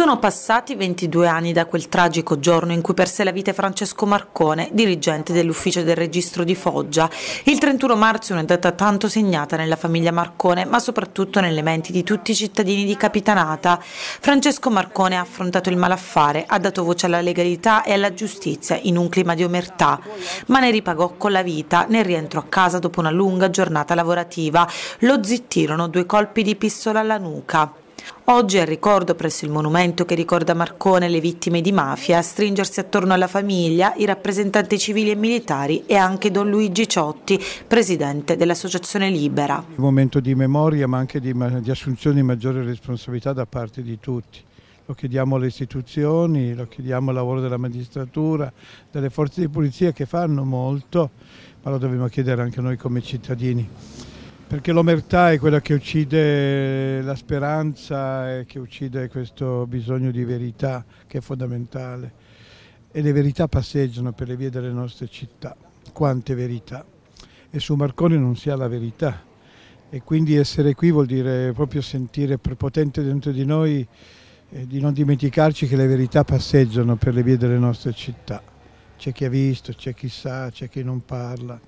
Sono passati 22 anni da quel tragico giorno in cui perse la vita Francesco Marcone, dirigente dell'ufficio del registro di Foggia. Il 31 marzo è una data tanto segnata nella famiglia Marcone, ma soprattutto nelle menti di tutti i cittadini di Capitanata. Francesco Marcone ha affrontato il malaffare, ha dato voce alla legalità e alla giustizia in un clima di omertà, ma ne ripagò con la vita, ne rientrò a casa dopo una lunga giornata lavorativa. Lo zittirono due colpi di pistola alla nuca. Oggi è al ricordo presso il monumento che ricorda Marcone le vittime di mafia, a stringersi attorno alla famiglia i rappresentanti civili e militari e anche Don Luigi Ciotti, presidente dell'Associazione Libera. Un momento di memoria ma anche di, di assunzione di maggiore responsabilità da parte di tutti lo chiediamo alle istituzioni, lo chiediamo al lavoro della magistratura, delle forze di polizia che fanno molto, ma lo dobbiamo chiedere anche noi come cittadini. Perché l'omertà è quella che uccide la speranza e che uccide questo bisogno di verità che è fondamentale. E le verità passeggiano per le vie delle nostre città. Quante verità! E su Marconi non si ha la verità. E quindi essere qui vuol dire proprio sentire prepotente dentro di noi e di non dimenticarci che le verità passeggiano per le vie delle nostre città. C'è chi ha visto, c'è chi sa, c'è chi non parla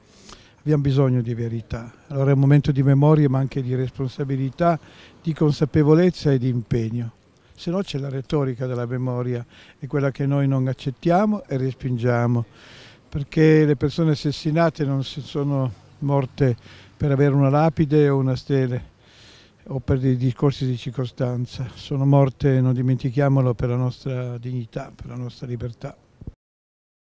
abbiamo bisogno di verità. Allora è un momento di memoria ma anche di responsabilità, di consapevolezza e di impegno. Se no c'è la retorica della memoria, è quella che noi non accettiamo e respingiamo, perché le persone assassinate non sono morte per avere una lapide o una stele o per dei discorsi di circostanza, sono morte, non dimentichiamolo, per la nostra dignità, per la nostra libertà.